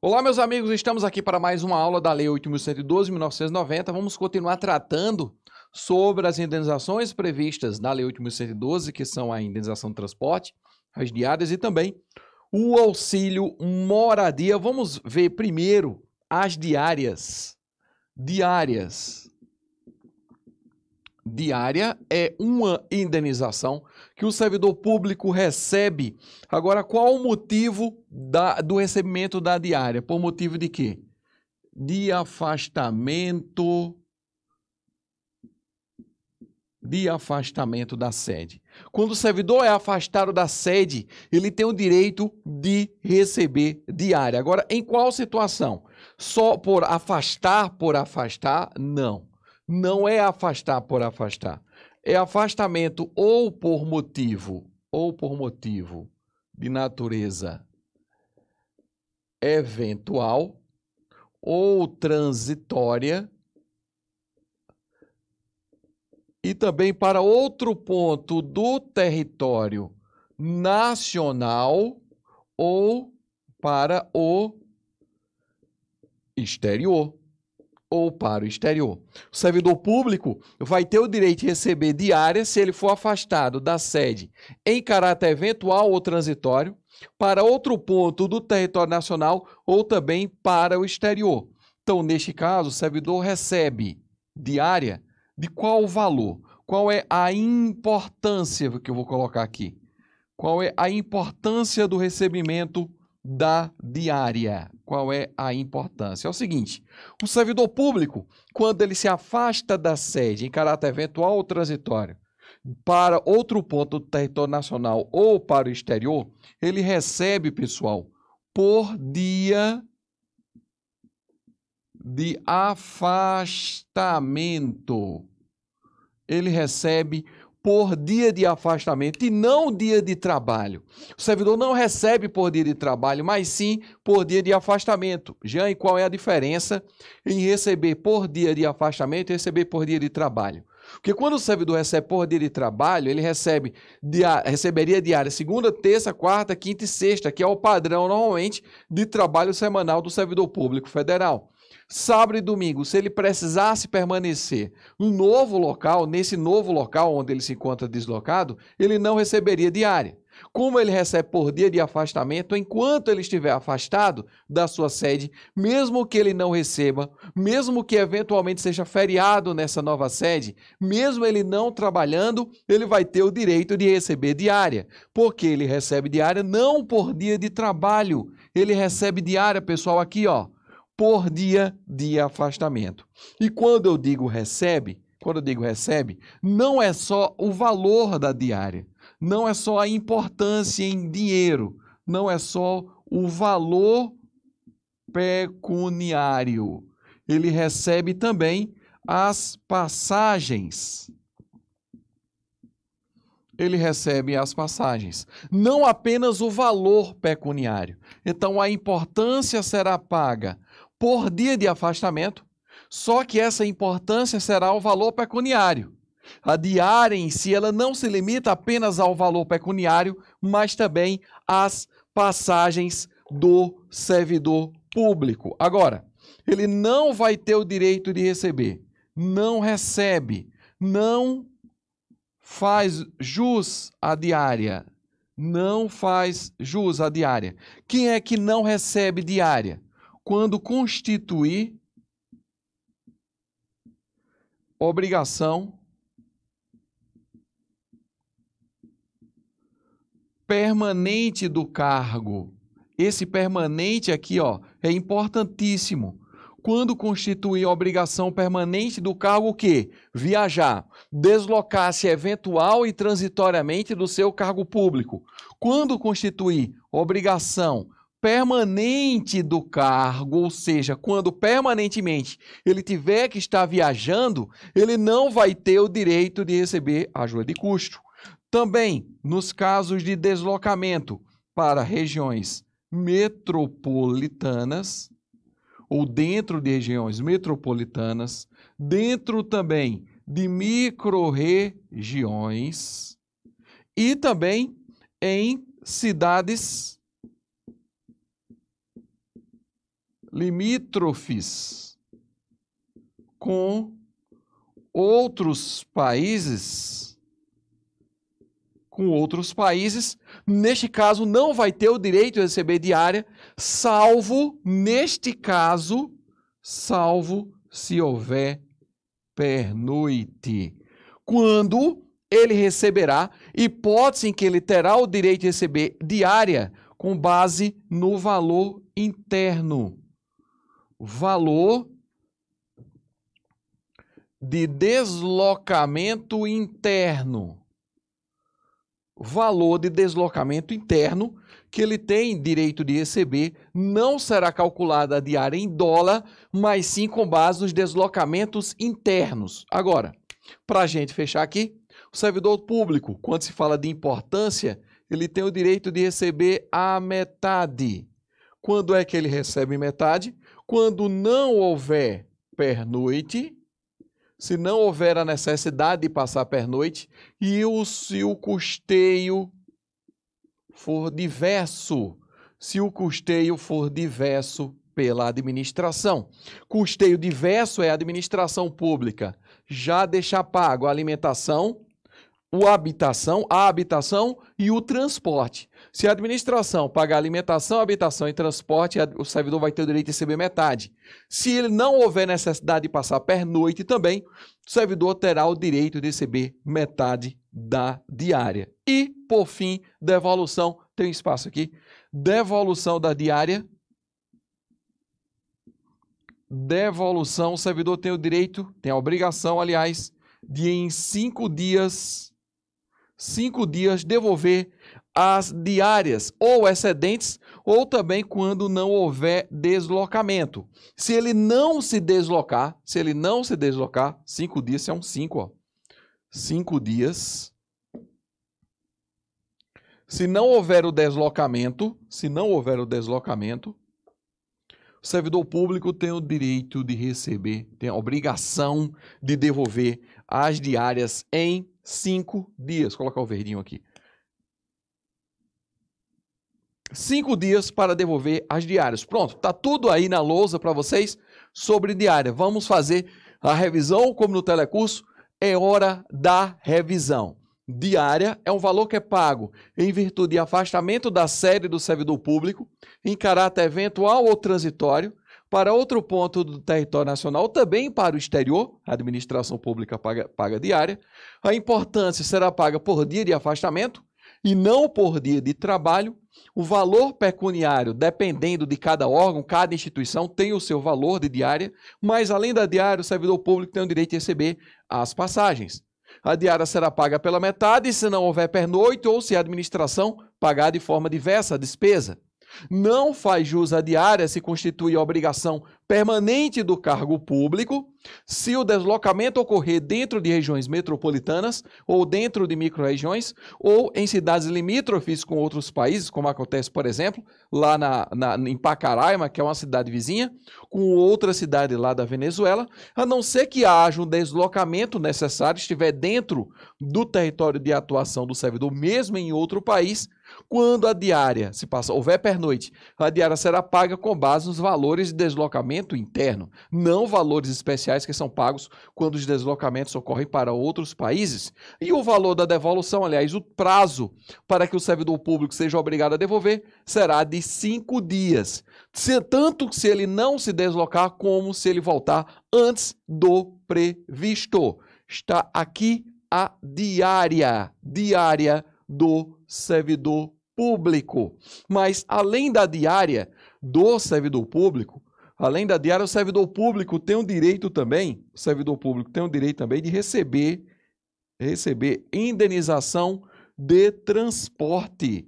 Olá, meus amigos, estamos aqui para mais uma aula da Lei 8.112.1990. Vamos continuar tratando sobre as indenizações previstas na Lei 8.112, que são a indenização de transporte, as diárias e também o auxílio moradia. Vamos ver primeiro as diárias. Diárias diária é uma indenização que o servidor público recebe. Agora, qual o motivo da, do recebimento da diária? Por motivo de quê? De afastamento. De afastamento da sede. Quando o servidor é afastado da sede, ele tem o direito de receber diária. Agora, em qual situação? Só por afastar, por afastar? Não não é afastar por afastar. É afastamento ou por motivo, ou por motivo de natureza eventual ou transitória e também para outro ponto do território nacional ou para o exterior ou para o exterior. O servidor público vai ter o direito de receber diária se ele for afastado da sede em caráter eventual ou transitório para outro ponto do território nacional ou também para o exterior. Então, neste caso, o servidor recebe diária de qual valor? Qual é a importância que eu vou colocar aqui? Qual é a importância do recebimento da diária. Qual é a importância? É o seguinte: o servidor público, quando ele se afasta da sede em caráter eventual ou transitório para outro ponto do território nacional ou para o exterior, ele recebe, pessoal, por dia de afastamento. Ele recebe por dia de afastamento e não dia de trabalho. O servidor não recebe por dia de trabalho, mas sim por dia de afastamento. Jean, e qual é a diferença em receber por dia de afastamento e receber por dia de trabalho? Porque quando o servidor recebe por dia de trabalho, ele recebe diária, receberia diária segunda, terça, quarta, quinta e sexta, que é o padrão normalmente de trabalho semanal do servidor público federal sábado e domingo, se ele precisasse permanecer no novo local, nesse novo local onde ele se encontra deslocado, ele não receberia diária. Como ele recebe por dia de afastamento, enquanto ele estiver afastado da sua sede, mesmo que ele não receba, mesmo que eventualmente seja feriado nessa nova sede, mesmo ele não trabalhando, ele vai ter o direito de receber diária, porque ele recebe diária não por dia de trabalho, ele recebe diária, pessoal, aqui ó, por dia de afastamento. E quando eu digo recebe, quando eu digo recebe, não é só o valor da diária, não é só a importância em dinheiro, não é só o valor pecuniário. Ele recebe também as passagens. Ele recebe as passagens, não apenas o valor pecuniário. Então a importância será paga por dia de afastamento, só que essa importância será o valor pecuniário. A diária em si, ela não se limita apenas ao valor pecuniário, mas também às passagens do servidor público. Agora, ele não vai ter o direito de receber, não recebe, não faz jus à diária, não faz jus à diária. Quem é que não recebe diária? quando constituir obrigação permanente do cargo. Esse permanente aqui, ó, é importantíssimo. Quando constituir obrigação permanente do cargo, o quê? Viajar, deslocar-se eventual e transitoriamente do seu cargo público. Quando constituir obrigação permanente do cargo, ou seja, quando permanentemente ele tiver que estar viajando, ele não vai ter o direito de receber ajuda de custo. Também nos casos de deslocamento para regiões metropolitanas ou dentro de regiões metropolitanas, dentro também de microrregiões e também em cidades limítrofes com outros países com outros países, neste caso não vai ter o direito de receber diária, salvo neste caso, salvo se houver pernoite. Quando ele receberá hipótese em que ele terá o direito de receber diária com base no valor interno valor de deslocamento interno. Valor de deslocamento interno que ele tem direito de receber não será calculada a diária em dólar, mas sim com base nos deslocamentos internos. Agora, para a gente fechar aqui, o servidor público, quando se fala de importância, ele tem o direito de receber a metade. Quando é que ele recebe metade? Quando não houver pernoite, se não houver a necessidade de passar pernoite, e o, se o custeio for diverso, se o custeio for diverso pela administração. Custeio diverso é a administração pública. Já deixar pago a alimentação, o habitação, a habitação e o transporte. Se a administração pagar alimentação, habitação e transporte, o servidor vai ter o direito de receber metade. Se ele não houver necessidade de passar pernoite também, o servidor terá o direito de receber metade da diária. E, por fim, devolução. Tem um espaço aqui. Devolução da diária. Devolução. O servidor tem o direito, tem a obrigação, aliás, de em cinco dias, cinco dias, devolver as diárias ou excedentes, ou também quando não houver deslocamento. Se ele não se deslocar, se ele não se deslocar, cinco dias é um cinco, ó. Cinco dias. Se não houver o deslocamento, se não houver o deslocamento, o servidor público tem o direito de receber, tem a obrigação de devolver as diárias em cinco dias. Vou colocar o verdinho aqui cinco dias para devolver as diárias. Pronto, está tudo aí na lousa para vocês sobre diária. Vamos fazer a revisão, como no telecurso, é hora da revisão. Diária é um valor que é pago em virtude de afastamento da sede do servidor público, em caráter eventual ou transitório, para outro ponto do território nacional, também para o exterior, a administração pública paga, paga diária. A importância será paga por dia de afastamento, e não por dia de trabalho. O valor pecuniário, dependendo de cada órgão, cada instituição, tem o seu valor de diária, mas além da diária, o servidor público tem o direito de receber as passagens. A diária será paga pela metade, se não houver pernoite ou se a administração pagar de forma diversa a despesa não faz jus à diária se constitui obrigação permanente do cargo público, se o deslocamento ocorrer dentro de regiões metropolitanas ou dentro de microrregiões ou em cidades limítrofes com outros países, como acontece, por exemplo, lá na, na, em Pacaraima, que é uma cidade vizinha, com outra cidade lá da Venezuela, a não ser que haja um deslocamento necessário, estiver dentro do território de atuação do servidor, mesmo em outro país, quando a diária se passa, houver pernoite, a diária será paga com base nos valores de deslocamento interno, não valores especiais que são pagos quando os deslocamentos ocorrem para outros países. E o valor da devolução, aliás, o prazo para que o servidor público seja obrigado a devolver será de cinco dias, tanto se ele não se deslocar como se ele voltar antes do previsto. Está aqui a diária, diária do servidor público. Mas além da diária do servidor público, além da diária, o servidor público tem o direito também, o servidor público tem o direito também de receber receber indenização de transporte.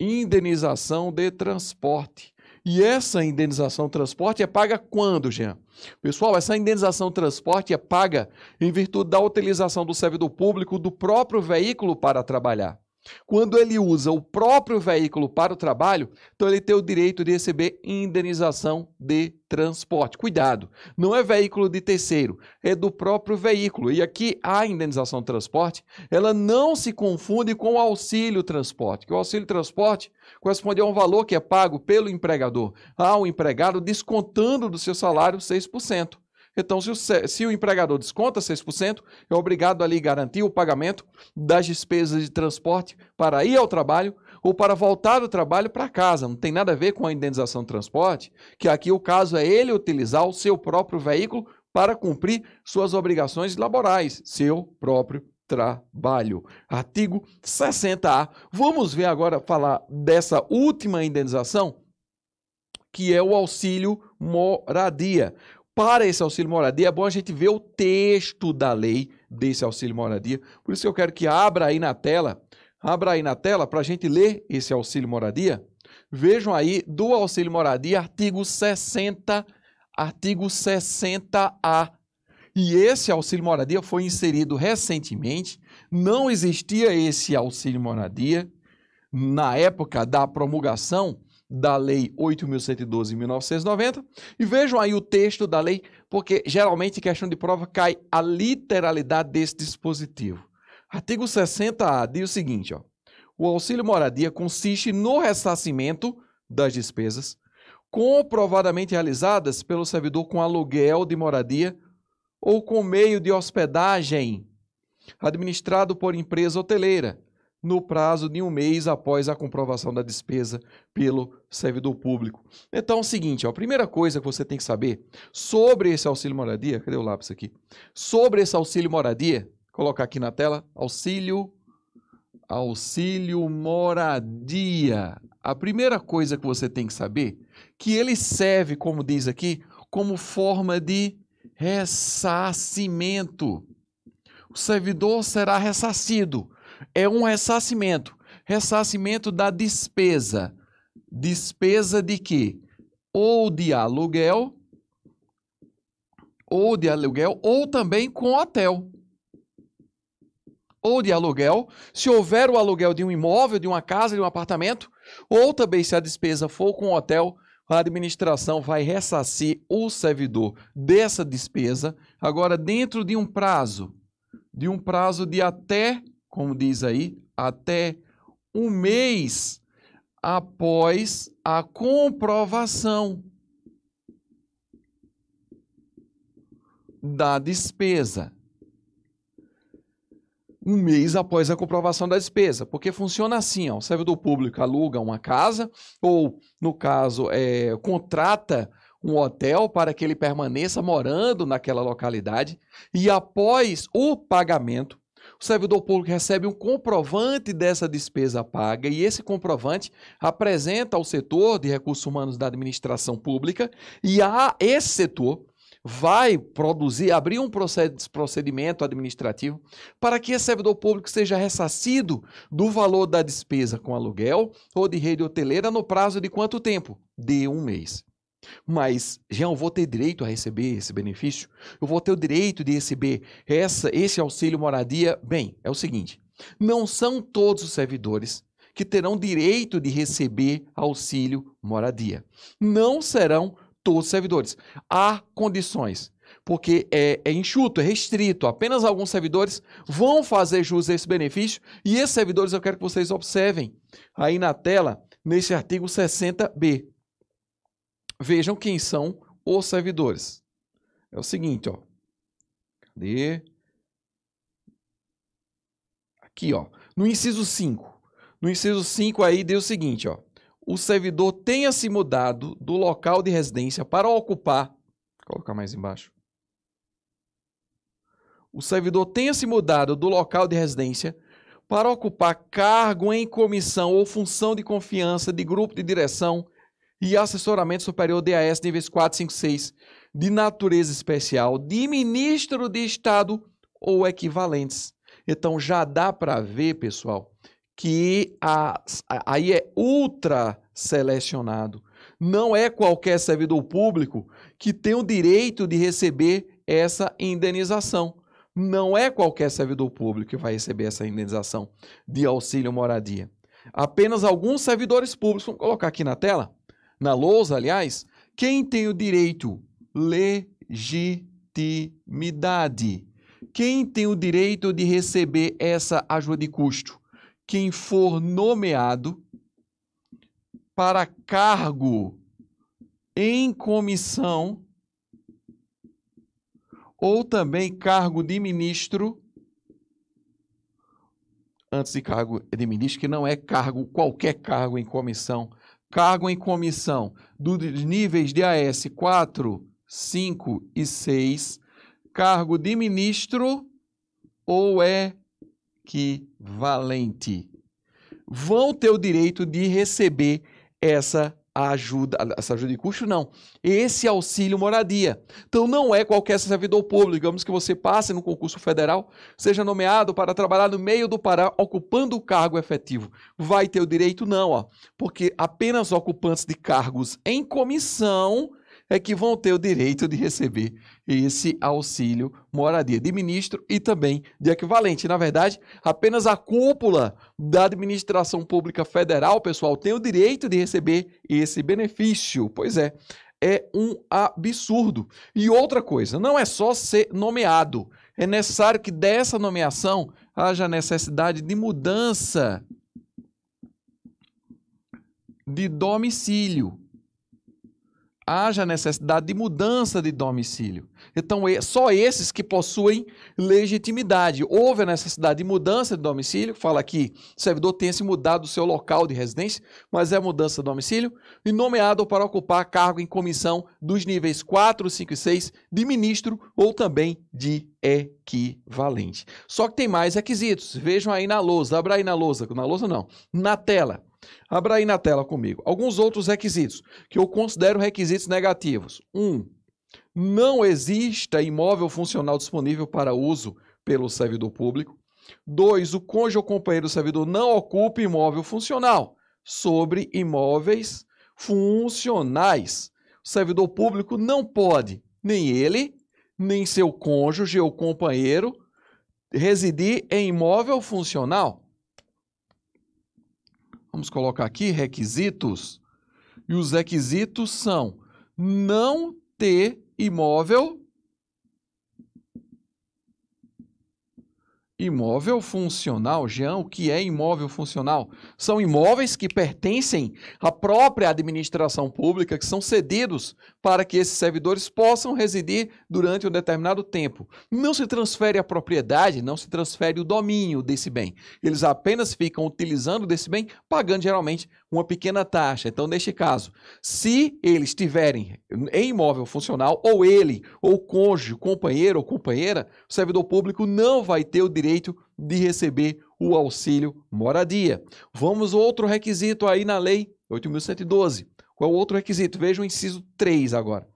Indenização de transporte. E essa indenização transporte é paga quando, Jean? Pessoal, essa indenização transporte é paga em virtude da utilização do servidor público do próprio veículo para trabalhar. Quando ele usa o próprio veículo para o trabalho, então ele tem o direito de receber indenização de transporte. Cuidado, não é veículo de terceiro, é do próprio veículo. E aqui a indenização de transporte, ela não se confunde com o auxílio transporte, que o auxílio transporte corresponde a um valor que é pago pelo empregador ao empregado descontando do seu salário 6%. Então, se o, se o empregador desconta 6%, é obrigado a lhe garantir o pagamento das despesas de transporte para ir ao trabalho ou para voltar do trabalho para casa. Não tem nada a ver com a indenização de transporte, que aqui o caso é ele utilizar o seu próprio veículo para cumprir suas obrigações laborais, seu próprio trabalho. Artigo 60A. Vamos ver agora falar dessa última indenização, que é o auxílio moradia para esse auxílio moradia, é bom a gente ver o texto da lei desse auxílio moradia. Por isso que eu quero que abra aí na tela, abra aí na tela para a gente ler esse auxílio moradia. Vejam aí do auxílio moradia, artigo 60, artigo 60A. E esse auxílio moradia foi inserido recentemente, não existia esse auxílio moradia na época da promulgação da Lei 8.112 1990 e vejam aí o texto da lei, porque geralmente em questão de prova cai a literalidade desse dispositivo. Artigo 60A diz o seguinte: ó, o auxílio moradia consiste no ressarcimento das despesas comprovadamente realizadas pelo servidor com aluguel de moradia ou com meio de hospedagem administrado por empresa hoteleira no prazo de um mês após a comprovação da despesa pelo servidor público. Então é o seguinte, ó, a primeira coisa que você tem que saber sobre esse auxílio moradia, cadê o lápis aqui? Sobre esse auxílio moradia, colocar aqui na tela, auxílio auxílio moradia. A primeira coisa que você tem que saber que ele serve, como diz aqui, como forma de ressarcimento. O servidor será ressarcido é um ressarcimento. Ressarcimento da despesa. Despesa de quê? Ou de aluguel, ou de aluguel, ou também com hotel. Ou de aluguel, se houver o aluguel de um imóvel, de uma casa, de um apartamento, ou também se a despesa for com hotel, a administração vai ressarcir o servidor dessa despesa, agora dentro de um prazo, de um prazo de até como diz aí, até um mês após a comprovação da despesa. Um mês após a comprovação da despesa, porque funciona assim: ó, o servidor público aluga uma casa, ou, no caso, é, contrata um hotel para que ele permaneça morando naquela localidade, e após o pagamento o servidor público recebe um comprovante dessa despesa paga e esse comprovante apresenta ao setor de recursos humanos da administração pública e a esse setor vai produzir, abrir um procedimento administrativo para que esse servidor público seja ressarcido do valor da despesa com aluguel ou de rede hoteleira no prazo de quanto tempo? De um mês. Mas já eu vou ter direito a receber esse benefício? Eu vou ter o direito de receber essa, esse auxílio moradia? Bem, é o seguinte: não são todos os servidores que terão direito de receber auxílio moradia. Não serão todos os servidores. Há condições porque é, é, enxuto, é restrito. Apenas alguns servidores vão fazer jus a esse benefício. E esses servidores eu quero que vocês observem aí na tela, nesse artigo 60B. Vejam quem são os servidores. É o seguinte, ó. Cadê? Aqui, ó. No inciso 5. No inciso 5 aí deu o seguinte, ó. O servidor tenha se mudado do local de residência para ocupar. Vou colocar mais embaixo. O servidor tenha se mudado do local de residência para ocupar cargo em comissão ou função de confiança de grupo de direção e assessoramento superior DAS níveis 456, de natureza especial, de ministro de Estado ou equivalentes. Então já dá para ver, pessoal, que a, a, aí é ultra selecionado. Não é qualquer servidor público que tem o direito de receber essa indenização. Não é qualquer servidor público que vai receber essa indenização de auxílio moradia. Apenas alguns servidores públicos, vamos colocar aqui na tela, na lousa, aliás, quem tem o direito? Legitimidade. Quem tem o direito de receber essa ajuda de custo? Quem for nomeado para cargo em comissão ou também cargo de ministro antes de cargo de ministro, que não é cargo, qualquer cargo em comissão cargo em comissão dos níveis de AS 4, 5 e 6, cargo de ministro ou é equivalente. Vão ter o direito de receber essa a ajuda, essa ajuda de custo não, esse auxílio moradia. Então não é qualquer servidor público, digamos que você passe no concurso federal, seja nomeado para trabalhar no meio do Pará ocupando o cargo efetivo. Vai ter o direito não, ó, porque apenas ocupantes de cargos em comissão é que vão ter o direito de receber esse auxílio moradia de ministro e também de equivalente. Na verdade, apenas a cúpula da administração pública federal, pessoal, tem o direito de receber esse benefício. Pois é, é um absurdo. E outra coisa, não é só ser nomeado. É necessário que dessa nomeação haja necessidade de mudança de domicílio haja necessidade de mudança de domicílio. Então, só esses que possuem legitimidade. Houve a necessidade de mudança de domicílio, fala aqui, o servidor tenha se mudado do seu local de residência, mas é mudança de domicílio, e nomeado para ocupar cargo em comissão dos níveis 4, 5 e 6 de ministro ou também de equivalente. Só que tem mais requisitos. Vejam aí na lousa, abra aí na lousa, na lousa não, na tela. Abra aí na tela comigo. Alguns outros requisitos que eu considero requisitos negativos. Um, não exista imóvel funcional disponível para uso pelo servidor público. Dois, o cônjuge ou companheiro do servidor não ocupe imóvel funcional sobre imóveis funcionais. O servidor público não pode, nem ele, nem seu cônjuge ou companheiro, residir em imóvel funcional. Vamos colocar aqui requisitos. E os requisitos são não ter imóvel Imóvel funcional, Jean, o que é imóvel funcional? São imóveis que pertencem à própria administração pública, que são cedidos para que esses servidores possam residir durante um determinado tempo. Não se transfere a propriedade, não se transfere o domínio desse bem. Eles apenas ficam utilizando desse bem, pagando geralmente uma pequena taxa. Então, neste caso, se eles tiverem em imóvel funcional, ou ele, ou cônjuge, companheiro ou companheira, o servidor público não vai ter o direito de receber o auxílio moradia. Vamos outro requisito aí na lei 8112. Qual é o outro requisito? Veja o inciso 3 agora.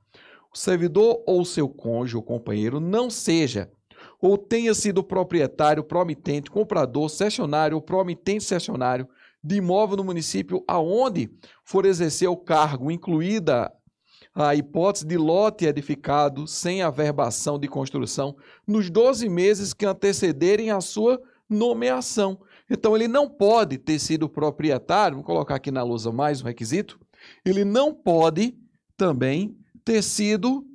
O servidor ou seu cônjuge ou companheiro não seja ou tenha sido proprietário, promitente, comprador, cessionário ou promitente cessionário de imóvel no município aonde for exercer o cargo, incluída a hipótese de lote edificado sem averbação de construção nos 12 meses que antecederem a sua nomeação. Então, ele não pode ter sido proprietário, vou colocar aqui na lousa mais um requisito, ele não pode também ter sido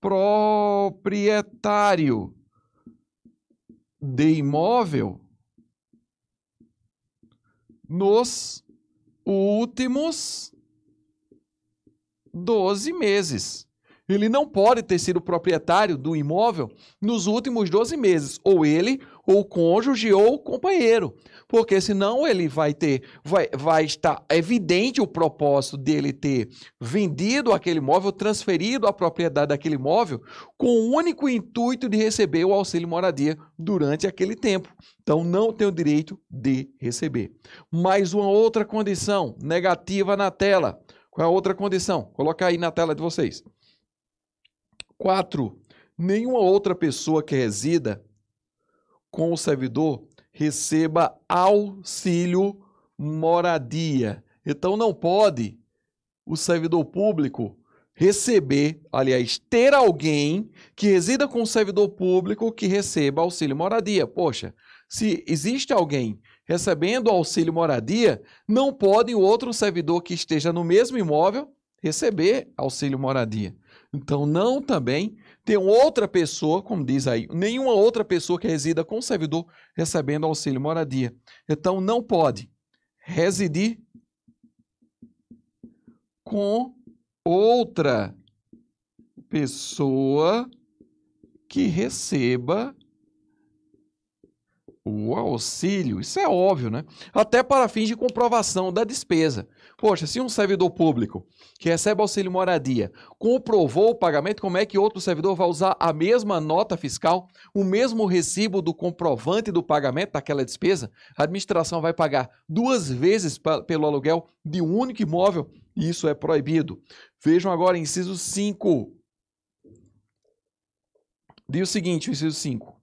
proprietário de imóvel nos últimos 12 meses. Ele não pode ter sido proprietário do imóvel nos últimos 12 meses, ou ele ou cônjuge ou companheiro, porque senão ele vai ter, vai, vai estar evidente o propósito dele ter vendido aquele imóvel, transferido a propriedade daquele imóvel, com o único intuito de receber o auxílio moradia durante aquele tempo. Então não tem o direito de receber. Mais uma outra condição negativa na tela. Qual é a outra condição? Coloca aí na tela de vocês. 4. Nenhuma outra pessoa que resida com o servidor receba auxílio moradia. Então não pode o servidor público receber, aliás, ter alguém que resida com o servidor público que receba auxílio moradia. Poxa, se existe alguém recebendo auxílio moradia, não pode o outro servidor que esteja no mesmo imóvel receber auxílio moradia. Então não também tem outra pessoa, como diz aí, nenhuma outra pessoa que resida com o servidor recebendo auxílio moradia. Então, não pode residir com outra pessoa que receba o auxílio. Isso é óbvio, né? Até para fins de comprovação da despesa. Poxa, se um servidor público que recebe auxílio moradia comprovou o pagamento, como é que outro servidor vai usar a mesma nota fiscal, o mesmo recibo do comprovante do pagamento daquela despesa? A administração vai pagar duas vezes pelo aluguel de um único imóvel e isso é proibido. Vejam agora inciso 5. Diz o seguinte, o inciso 5.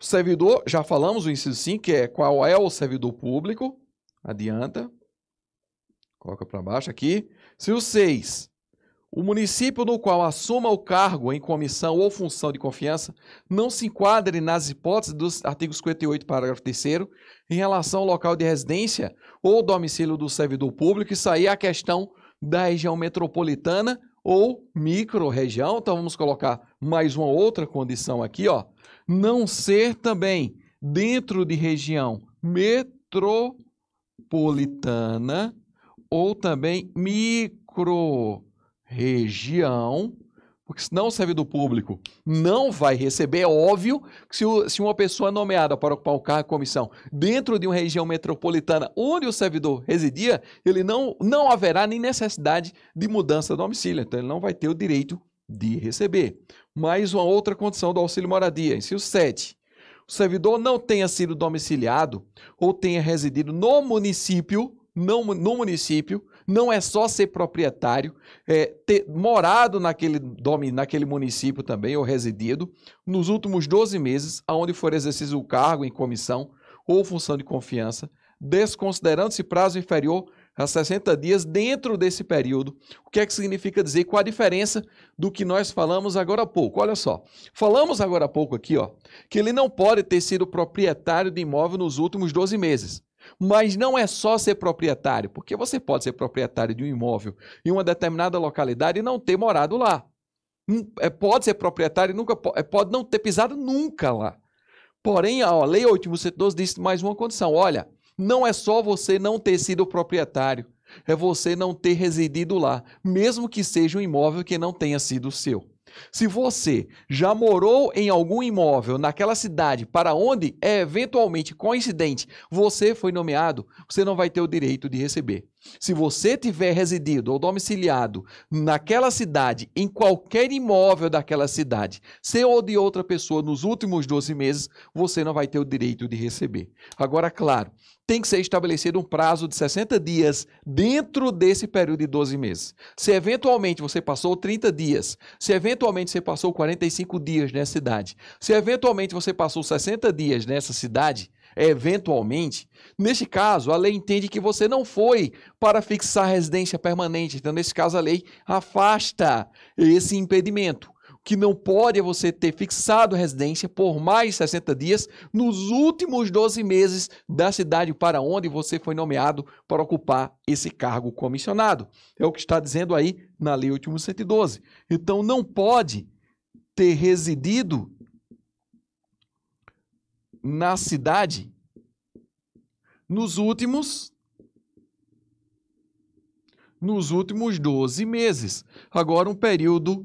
O servidor, já falamos o inciso 5, que é qual é o servidor público, adianta, coloca para baixo aqui. Se o 6, o município no qual assuma o cargo em comissão ou função de confiança não se enquadre nas hipóteses dos artigos 58, parágrafo 3 em relação ao local de residência ou domicílio do servidor público, isso aí é a questão da região metropolitana ou microrregião. Então vamos colocar mais uma outra condição aqui, ó. Não ser também dentro de região metropolitana metropolitana ou também micro-região, porque senão o servidor público não vai receber. É óbvio que se, o, se uma pessoa é nomeada para ocupar o cargo de comissão dentro de uma região metropolitana onde o servidor residia, ele não, não haverá nem necessidade de mudança de domicílio, então ele não vai ter o direito de receber. Mais uma outra condição do auxílio moradia, inciso 7 o servidor não tenha sido domiciliado ou tenha residido no município, não no município, não é só ser proprietário, é ter morado naquele, domi, naquele município também, ou residido, nos últimos 12 meses, aonde for exercido o cargo em comissão ou função de confiança, desconsiderando-se prazo inferior a 60 dias dentro desse período. O que é que significa dizer? Qual a diferença do que nós falamos agora há pouco? Olha só, falamos agora há pouco aqui, ó, que ele não pode ter sido proprietário de imóvel nos últimos 12 meses. Mas não é só ser proprietário, porque você pode ser proprietário de um imóvel em uma determinada localidade e não ter morado lá. Hum, é, pode ser proprietário e nunca é, pode não ter pisado nunca lá. Porém, a Lei 8.112 diz mais uma condição: olha, não é só você não ter sido proprietário, é você não ter residido lá, mesmo que seja um imóvel que não tenha sido seu. Se você já morou em algum imóvel naquela cidade para onde é eventualmente coincidente você foi nomeado, você não vai ter o direito de receber. Se você tiver residido ou domiciliado naquela cidade, em qualquer imóvel daquela cidade, seu ou de outra pessoa nos últimos 12 meses, você não vai ter o direito de receber. Agora, claro, tem que ser estabelecido um prazo de 60 dias dentro desse período de 12 meses. Se eventualmente você passou 30 dias, se eventualmente você passou 45 dias nessa cidade, se eventualmente você passou 60 dias nessa cidade, eventualmente. Neste caso, a lei entende que você não foi para fixar residência permanente. Então, nesse caso, a lei afasta esse impedimento. O que não pode é você ter fixado residência por mais 60 dias nos últimos 12 meses da cidade para onde você foi nomeado para ocupar esse cargo comissionado. É o que está dizendo aí na lei último 112. Então, não pode ter residido na cidade nos últimos nos últimos 12 meses. Agora um período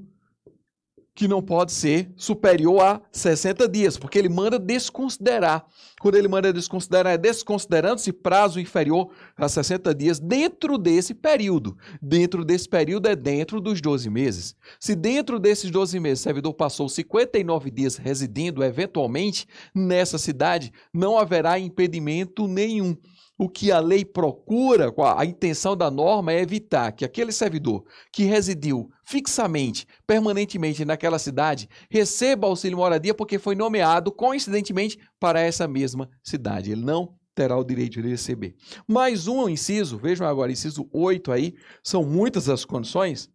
que não pode ser superior a 60 dias, porque ele manda desconsiderar. Quando ele manda desconsiderar, é desconsiderando-se prazo inferior a 60 dias dentro desse período. Dentro desse período é dentro dos 12 meses. Se dentro desses 12 meses o servidor passou 59 dias residindo eventualmente nessa cidade, não haverá impedimento nenhum o que a lei procura, a intenção da norma é evitar que aquele servidor que residiu fixamente, permanentemente naquela cidade, receba auxílio moradia porque foi nomeado coincidentemente para essa mesma cidade. Ele não terá o direito de receber. Mais um inciso, vejam agora, inciso 8 aí, são muitas as condições.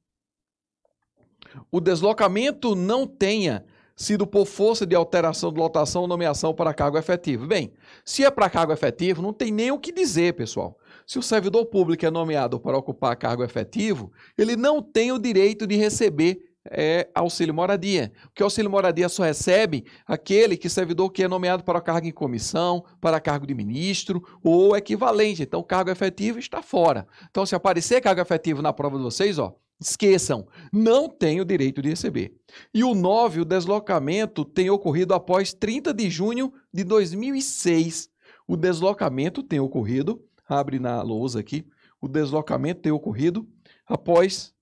O deslocamento não tenha sido por força de alteração de lotação ou nomeação para cargo efetivo. Bem, se é para cargo efetivo, não tem nem o que dizer, pessoal. Se o servidor público é nomeado para ocupar cargo efetivo, ele não tem o direito de receber é, auxílio moradia. Porque auxílio moradia só recebe aquele que servidor que é nomeado para cargo em comissão, para cargo de ministro ou equivalente. Então, cargo efetivo está fora. Então, se aparecer cargo efetivo na prova de vocês, ó, Esqueçam, não tem o direito de receber. E o 9, o deslocamento, tem ocorrido após 30 de junho de 2006. O deslocamento tem ocorrido, abre na lousa aqui, o deslocamento tem ocorrido após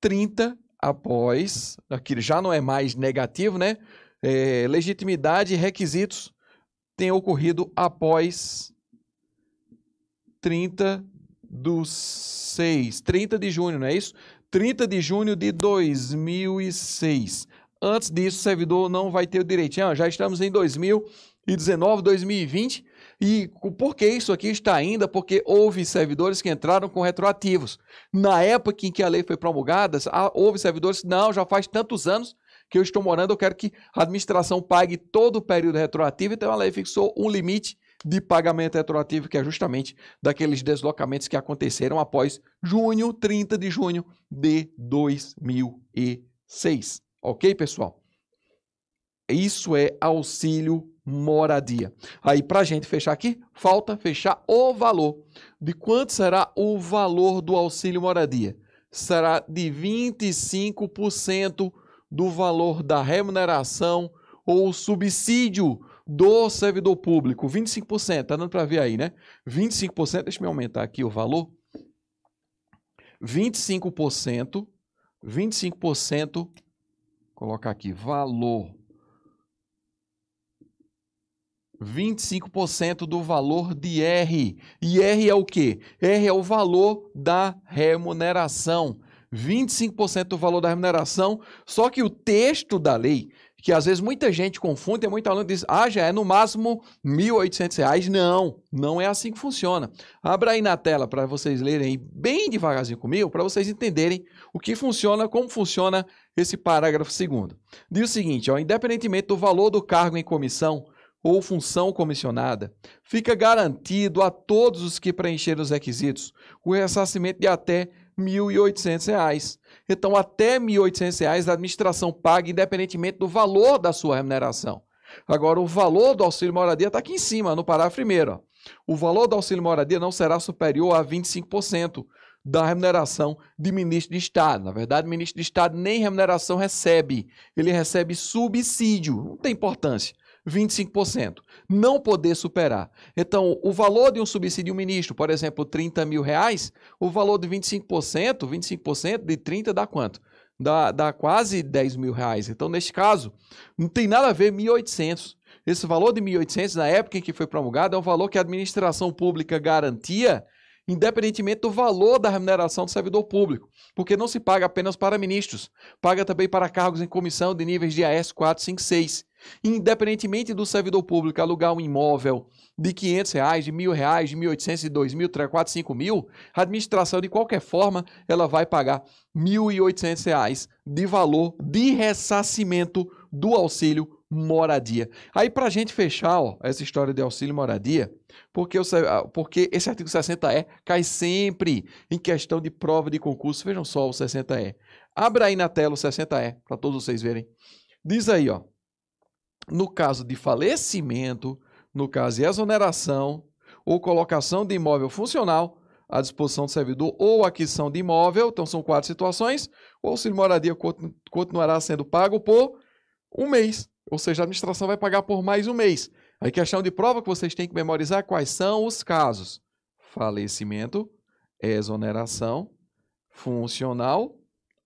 30, após, aqui já não é mais negativo, né? É, legitimidade e requisitos tem ocorrido após 30 do 6, 30 de junho, não é isso? 30 de junho de 2006. Antes disso, o servidor não vai ter o direito. Ah, já estamos em 2019, 2020. E por que isso aqui está ainda? Porque houve servidores que entraram com retroativos. Na época em que a lei foi promulgada, houve servidores que, não, já faz tantos anos que eu estou morando, eu quero que a administração pague todo o período retroativo, então a lei fixou um limite de pagamento retroativo, que é justamente daqueles deslocamentos que aconteceram após junho, 30 de junho de 2006. Ok, pessoal? Isso é auxílio moradia. Aí, para a gente fechar aqui, falta fechar o valor. De quanto será o valor do auxílio moradia? Será de 25% do valor da remuneração ou subsídio do servidor público, 25%, tá dando para ver aí, né? 25%, deixa eu aumentar aqui o valor. 25%, 25%, colocar aqui, valor. 25% do valor de R. E R é o quê? R é o valor da remuneração. 25% do valor da remuneração, só que o texto da lei que às vezes muita gente confunde, muito aluno diz, ah, já é no máximo R$ 1.800. Não, não é assim que funciona. Abra aí na tela para vocês lerem bem devagarzinho comigo, para vocês entenderem o que funciona, como funciona esse parágrafo segundo. Diz o seguinte, ó, independentemente do valor do cargo em comissão, ou função comissionada, fica garantido a todos os que preencheram os requisitos o ressarcimento de até R$ 1.800. Então, até R$ 1.800 a administração paga, independentemente do valor da sua remuneração. Agora, o valor do auxílio moradia está aqui em cima, no parágrafo primeiro. O valor do auxílio moradia não será superior a 25% da remuneração de ministro de Estado. Na verdade, ministro de Estado nem remuneração recebe, ele recebe subsídio, não tem importância. 25%. Não poder superar. Então, o valor de um subsídio ministro, por exemplo, 30 mil reais, o valor de 25%, 25% de 30 dá quanto? Dá, dá quase 10 mil reais. Então, neste caso, não tem nada a ver 1.800. Esse valor de 1.800, na época em que foi promulgado, é um valor que a administração pública garantia independentemente do valor da remuneração do servidor público, porque não se paga apenas para ministros, paga também para cargos em comissão de níveis de AS 456. Independentemente do servidor público alugar um imóvel de 500 reais, de mil reais, de 1.800, de 2.000, 3.400, 5 mil, a administração, de qualquer forma, ela vai pagar 1.800 reais de valor de ressacimento do auxílio moradia. Aí, para a gente fechar ó, essa história de auxílio moradia, porque, eu, porque esse artigo 60E é, cai sempre em questão de prova de concurso. Vejam só o 60E. É. Abra aí na tela o é, 60E, para todos vocês verem. Diz aí, ó no caso de falecimento, no caso de exoneração ou colocação de imóvel funcional à disposição do servidor ou aquisição de imóvel, então são quatro situações, o auxílio moradia continuará sendo pago por um mês, ou seja, a administração vai pagar por mais um mês. Aí questão de prova que vocês têm que memorizar quais são os casos: falecimento, exoneração, funcional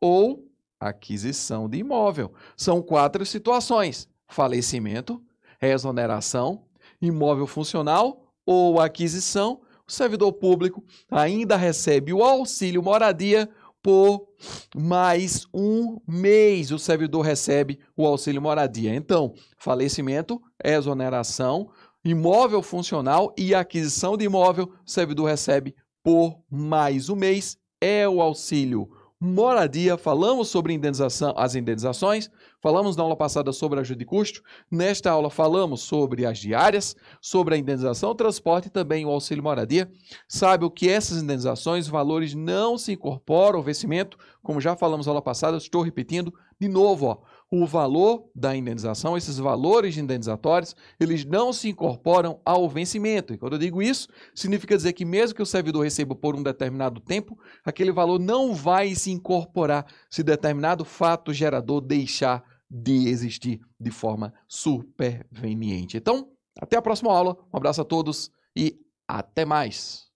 ou aquisição de imóvel. São quatro situações falecimento, exoneração, imóvel funcional ou aquisição, o servidor público ainda recebe o auxílio moradia por mais um mês. O servidor recebe o auxílio moradia. Então, falecimento, exoneração, imóvel funcional e aquisição de imóvel, o servidor recebe por mais um mês é o auxílio moradia, falamos sobre indenização, as indenizações, falamos na aula passada sobre ajuda e custo, nesta aula falamos sobre as diárias, sobre a indenização, transporte e também o auxílio moradia. Sabe o que essas indenizações, valores não se incorporam ao vencimento, como já falamos na aula passada, estou repetindo de novo, ó o valor da indenização, esses valores indenizatórios, eles não se incorporam ao vencimento. E quando eu digo isso, significa dizer que mesmo que o servidor receba por um determinado tempo, aquele valor não vai se incorporar se determinado fato gerador deixar de existir de forma superveniente. Então, até a próxima aula. Um abraço a todos e até mais.